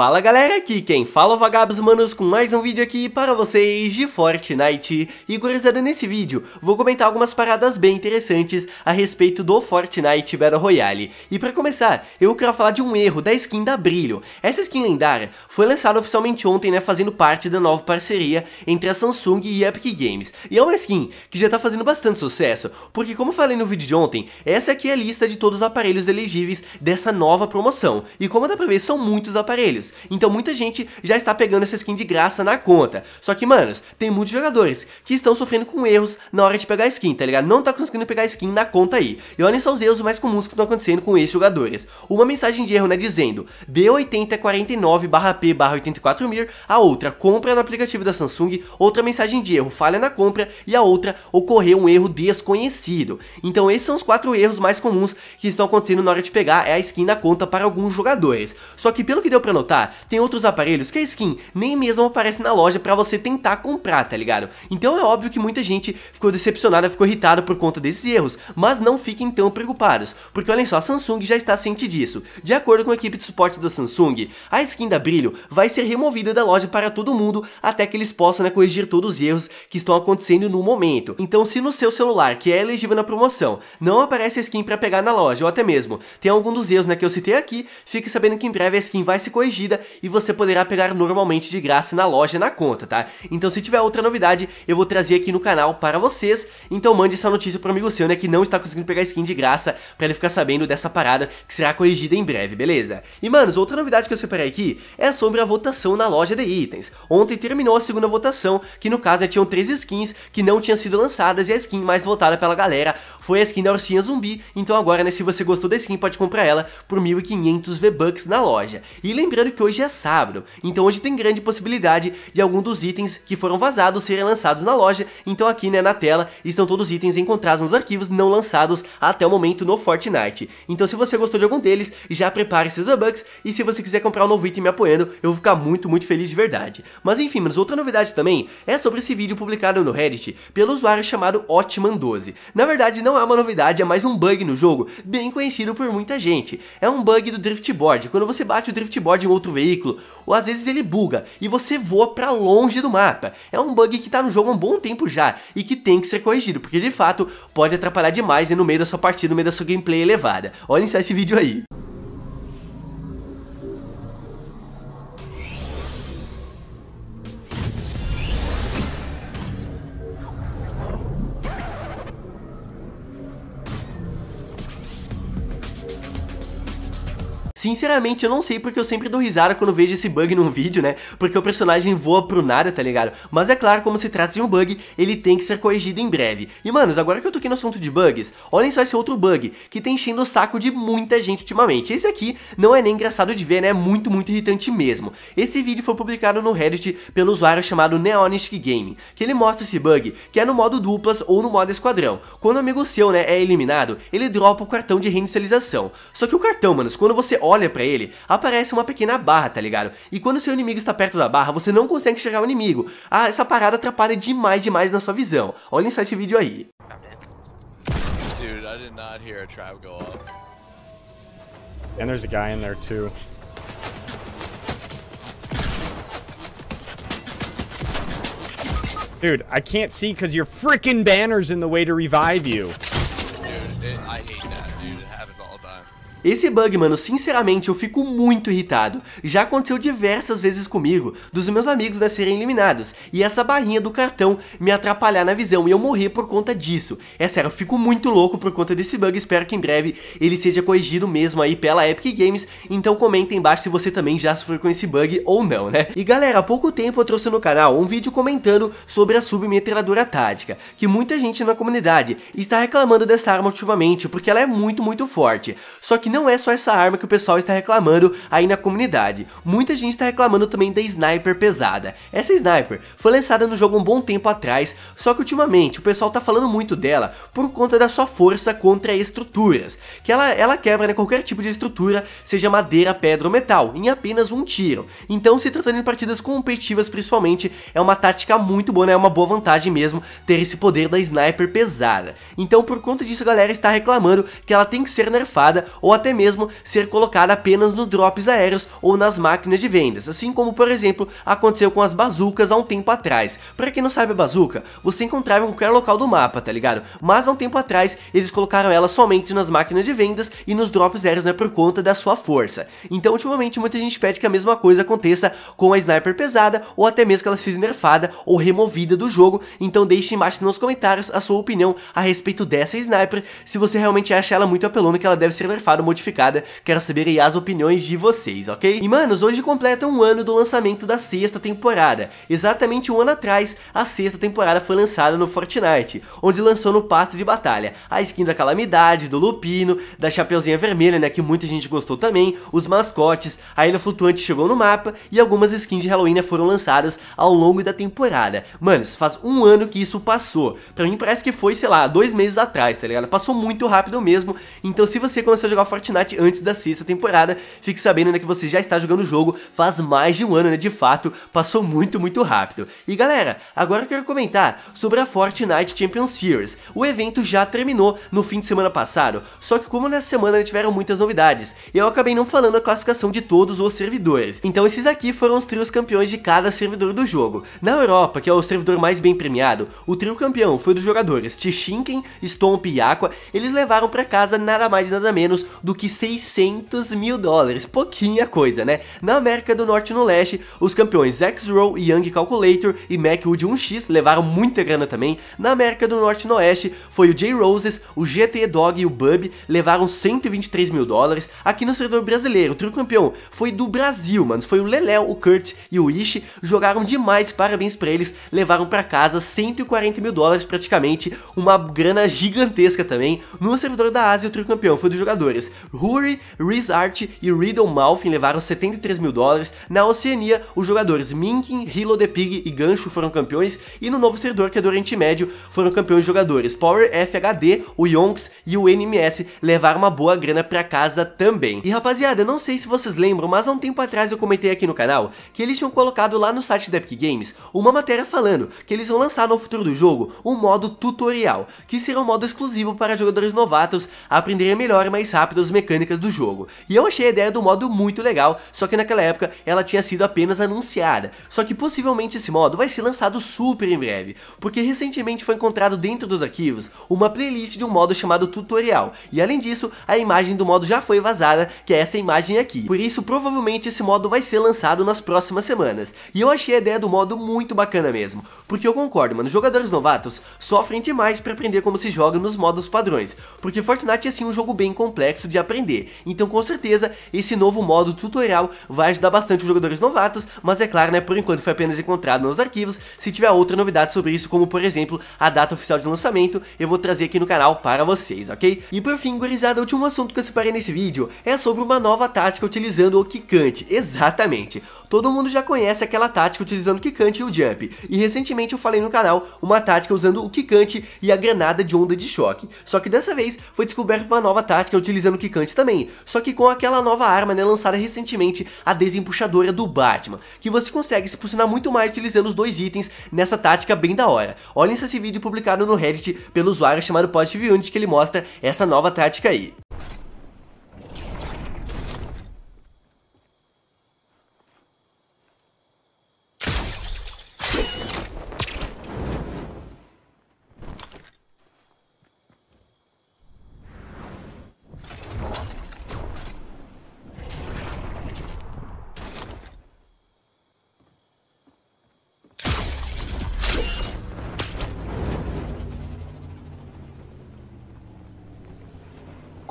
Fala galera, aqui quem fala é o Vagabos Manos com mais um vídeo aqui para vocês de Fortnite. E gurizada, nesse vídeo vou comentar algumas paradas bem interessantes a respeito do Fortnite Battle Royale. E para começar, eu quero falar de um erro da skin da Brilho. Essa skin lendária foi lançada oficialmente ontem, né, fazendo parte da nova parceria entre a Samsung e a Epic Games. E é uma skin que já tá fazendo bastante sucesso, porque como falei no vídeo de ontem, essa aqui é a lista de todos os aparelhos elegíveis dessa nova promoção. E como dá pra ver, são muitos aparelhos. Então muita gente já está pegando essa skin de graça na conta. Só que, manos, tem muitos jogadores que estão sofrendo com erros na hora de pegar a skin, tá ligado? Não tá conseguindo pegar a skin na conta aí. E olhem só os erros mais comuns que estão acontecendo com esses jogadores. Uma mensagem de erro, né, dizendo D8049/P/84000, é a outra compra no aplicativo da Samsung, outra mensagem de erro, falha na compra e a outra ocorreu um erro desconhecido. Então esses são os quatro erros mais comuns que estão acontecendo na hora de pegar a skin na conta para alguns jogadores. Só que pelo que deu para notar, tem outros aparelhos que a skin nem mesmo aparece na loja para você tentar comprar, tá ligado? Então é óbvio que muita gente ficou decepcionada, ficou irritada por conta desses erros, mas não fiquem tão preocupados, porque olhem só, a Samsung já está ciente disso. De acordo com a equipe de suporte da Samsung, a skin da Brilho vai ser removida da loja para todo mundo até que eles possam né, corrigir todos os erros que estão acontecendo no momento. Então se no seu celular, que é elegível na promoção, não aparece a skin para pegar na loja, ou até mesmo tem algum dos erros né, que eu citei aqui, fique sabendo que em breve a skin vai se corrigir e você poderá pegar normalmente de graça na loja na conta, tá? Então se tiver outra novidade, eu vou trazer aqui no canal para vocês, então mande essa notícia pro amigo seu, né, que não está conseguindo pegar skin de graça, para ele ficar sabendo dessa parada que será corrigida em breve, beleza? E manos, outra novidade que eu separei aqui é sobre a votação na loja de itens. Ontem terminou a segunda votação, que no caso já é, tinham três skins que não tinham sido lançadas e a skin mais votada pela galera foi a skin da Ursinha Zumbi, então agora, né, se você gostou da skin, pode comprar ela por 1.500 V-Bucks na loja. E lembrando lembrando que hoje é sábado, então hoje tem grande possibilidade de algum dos itens que foram vazados serem lançados na loja, então aqui né, na tela estão todos os itens encontrados nos arquivos não lançados até o momento no Fortnite. Então se você gostou de algum deles, já prepare seus V-Bucks e se você quiser comprar um novo item me apoiando, eu vou ficar muito, muito feliz de verdade. Mas enfim, mas outra novidade também é sobre esse vídeo publicado no Reddit pelo usuário chamado Otman12. Na verdade não é uma novidade, é mais um bug no jogo, bem conhecido por muita gente. É um bug do Driftboard, quando você bate o Driftboard em outro outro veículo, ou às vezes ele buga e você voa para longe do mapa. É um bug que tá no jogo há um bom tempo já e que tem que ser corrigido, porque de fato pode atrapalhar demais no meio da sua partida, no meio da sua gameplay elevada. Olhem só esse vídeo aí. Sinceramente, eu não sei porque eu sempre dou risada quando vejo esse bug num vídeo, né? Porque o personagem voa pro nada, tá ligado? Mas é claro, como se trata de um bug, ele tem que ser corrigido em breve. E, manos, agora que eu tô aqui no assunto de bugs, olhem só esse outro bug, que tem tá enchendo o saco de muita gente ultimamente. Esse aqui não é nem engraçado de ver, né? É muito, muito irritante mesmo. Esse vídeo foi publicado no Reddit pelo usuário chamado Neonistic Game, que ele mostra esse bug, que é no modo duplas ou no modo esquadrão. Quando um amigo seu, né, é eliminado, ele dropa o cartão de reinicialização. Só que o cartão, manos, quando você olha olha para ele, aparece uma pequena barra, tá ligado? E quando seu inimigo está perto da barra, você não consegue chegar ao inimigo. Ah, essa parada atrapalha demais, demais na sua visão. Olhem só esse vídeo aí. Dude, I did not hear a trap go off. And there's a guy in there too. Dude, I can't see because your freaking banner's in the way to revive you. Dude, it, I hate esse bug, mano, sinceramente eu fico muito irritado. Já aconteceu diversas vezes comigo, dos meus amigos né, serem eliminados, e essa barrinha do cartão me atrapalhar na visão e eu morrer por conta disso. É sério, eu fico muito louco por conta desse bug, espero que em breve ele seja corrigido mesmo aí pela Epic Games, então comenta embaixo se você também já sofreu com esse bug ou não, né? E galera, há pouco tempo eu trouxe no canal um vídeo comentando sobre a submetralhadora tática, que muita gente na comunidade está reclamando dessa arma ultimamente, porque ela é muito, muito forte. Só que não é só essa arma que o pessoal está reclamando aí na comunidade. Muita gente está reclamando também da sniper pesada. Essa sniper foi lançada no jogo um bom tempo atrás, só que ultimamente o pessoal está falando muito dela por conta da sua força contra estruturas, que ela, ela quebra né, qualquer tipo de estrutura, seja madeira, pedra ou metal, em apenas um tiro. Então, se tratando de partidas competitivas principalmente, é uma tática muito boa, né? é uma boa vantagem mesmo ter esse poder da sniper pesada. Então, por conta disso, a galera está reclamando que ela tem que ser nerfada ou até até mesmo ser colocada apenas nos drops aéreos ou nas máquinas de vendas, assim como por exemplo aconteceu com as bazucas há um tempo atrás. Para quem não sabe a bazuca, você encontrava em qualquer local do mapa, tá ligado? Mas há um tempo atrás eles colocaram ela somente nas máquinas de vendas e nos drops aéreos não né, por conta da sua força. Então ultimamente muita gente pede que a mesma coisa aconteça com a sniper pesada ou até mesmo que ela seja nerfada ou removida do jogo, então deixe embaixo nos comentários a sua opinião a respeito dessa sniper, se você realmente acha ela muito apelona que ela deve ser nerfada modificada. Quero saber aí as opiniões de vocês, ok? E manos, hoje completa um ano do lançamento da sexta temporada. Exatamente um ano atrás, a sexta temporada foi lançada no Fortnite, onde lançou no pasto de batalha a skin da Calamidade, do Lupino, da Chapeuzinha Vermelha, né, que muita gente gostou também, os mascotes, a Ilha Flutuante chegou no mapa e algumas skins de Halloween né, foram lançadas ao longo da temporada. Manos, faz um ano que isso passou. Pra mim parece que foi, sei lá, dois meses atrás, tá ligado? Passou muito rápido mesmo. Então se você começou a jogar Fortnite Fortnite antes da sexta temporada. Fique sabendo né, que você já está jogando o jogo faz mais de um ano, né? De fato, passou muito, muito rápido. E galera, agora eu quero comentar sobre a Fortnite Champion Series. O evento já terminou no fim de semana passado, só que como nessa semana né, tiveram muitas novidades, eu acabei não falando a classificação de todos os servidores. Então esses aqui foram os trios campeões de cada servidor do jogo. Na Europa, que é o servidor mais bem premiado, o trio campeão foi dos jogadores Tichinken, Stomp e Aqua, eles levaram para casa nada mais e nada menos do do que 600 mil dólares, pouquinha coisa, né? Na América do Norte e no Leste, os campeões X-Row, Young Calculator e Macwood 1X levaram muita grana também. Na América do Norte e no Oeste, foi o J-Roses, o GT Dog e o Bub levaram 123 mil dólares. Aqui no servidor brasileiro, o trio campeão foi do Brasil, mano. Foi o Leléo, o Kurt e o Ishi, jogaram demais, parabéns pra eles, levaram pra casa 140 mil dólares praticamente, uma grana gigantesca também. No servidor da Ásia, o trio campeão foi dos jogadores Hurry, Rizart e Riddle Malfin levaram 73 mil dólares. Na Oceania, os jogadores Minkin, Hilo The Pig e Gancho foram campeões. E no novo servidor, que é do Oriente Médio, foram campeões jogadores Power FHD, o Yonks e o NMS levaram uma boa grana pra casa também. E rapaziada, não sei se vocês lembram, mas há um tempo atrás eu comentei aqui no canal que eles tinham colocado lá no site da Epic Games uma matéria falando que eles vão lançar no futuro do jogo um modo tutorial, que será um modo exclusivo para jogadores novatos aprenderem melhor e mais rápido das mecânicas do jogo. E eu achei a ideia do modo muito legal, só que naquela época ela tinha sido apenas anunciada. Só que possivelmente esse modo vai ser lançado super em breve, porque recentemente foi encontrado dentro dos arquivos uma playlist de um modo chamado tutorial. E além disso, a imagem do modo já foi vazada, que é essa imagem aqui. Por isso, provavelmente esse modo vai ser lançado nas próximas semanas. E eu achei a ideia do modo muito bacana mesmo, porque eu concordo, mano, jogadores novatos sofrem demais para aprender como se joga nos modos padrões, porque Fortnite é sim um jogo bem complexo de aprender. Então com certeza esse novo modo tutorial vai ajudar bastante os jogadores novatos, mas é claro, né, por enquanto foi apenas encontrado nos arquivos, se tiver outra novidade sobre isso, como por exemplo a data oficial de lançamento, eu vou trazer aqui no canal para vocês, ok? E por fim, gurizada, o último assunto que eu separei nesse vídeo é sobre uma nova tática utilizando o Kikante. exatamente. Todo mundo já conhece aquela tática utilizando o quicante e o jump, e recentemente eu falei no canal uma tática usando o quicante e a granada de onda de choque, só que dessa vez foi descoberta uma nova tática utilizando o quicante também, só que com aquela nova arma né, lançada recentemente, a desempuxadora do Batman, que você consegue se posicionar muito mais utilizando os dois itens nessa tática bem da hora. Olhem esse vídeo publicado no Reddit pelo usuário chamado Positive Unit que ele mostra essa nova tática aí.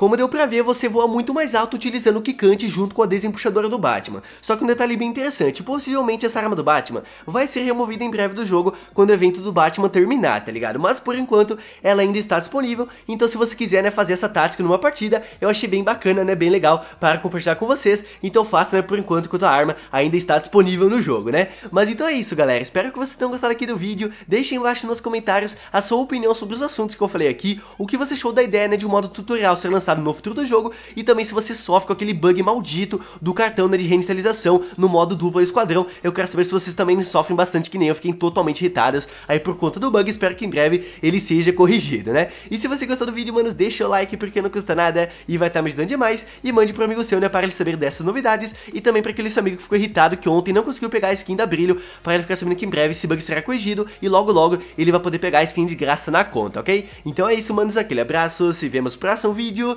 Como deu pra ver, você voa muito mais alto utilizando o Kikante junto com a desempuxadora do Batman. Só que um detalhe bem interessante, possivelmente essa arma do Batman vai ser removida em breve do jogo quando o evento do Batman terminar, tá ligado? Mas por enquanto, ela ainda está disponível, então se você quiser, né, fazer essa tática numa partida, eu achei bem bacana, né, bem legal para compartilhar com vocês, então faça, né, por enquanto, enquanto a arma ainda está disponível no jogo, né? Mas então é isso, galera, espero que vocês tenham gostado aqui do vídeo, deixem embaixo nos comentários a sua opinião sobre os assuntos que eu falei aqui, o que você achou da ideia, né, de um modo tutorial ser lançado lançado no futuro do jogo e também se você sofre com aquele bug maldito do cartão né, de reinicialização no modo dupla esquadrão. Eu quero saber se vocês também sofrem bastante que nem eu, fiquem totalmente irritadas aí por conta do bug, espero que em breve ele seja corrigido, né? E se você gostou do vídeo, manos, deixa o like porque não custa nada e vai estar tá me ajudando demais e mande pro amigo seu, né, para ele saber dessas novidades e também para aquele seu amigo que ficou irritado que ontem não conseguiu pegar a skin da Brilho, para ele ficar sabendo que em breve esse bug será corrigido e logo logo ele vai poder pegar a skin de graça na conta, ok? Então é isso, manos, aquele abraço, se vemos no próximo vídeo